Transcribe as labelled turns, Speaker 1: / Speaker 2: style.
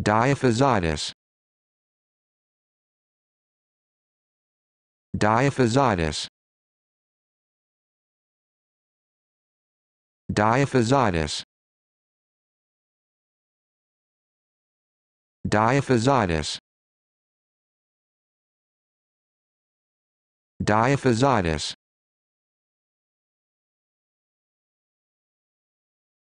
Speaker 1: Diaphysitis. Diaphysitis. Diaphysitis. Diaphysitis. Diaphysitis.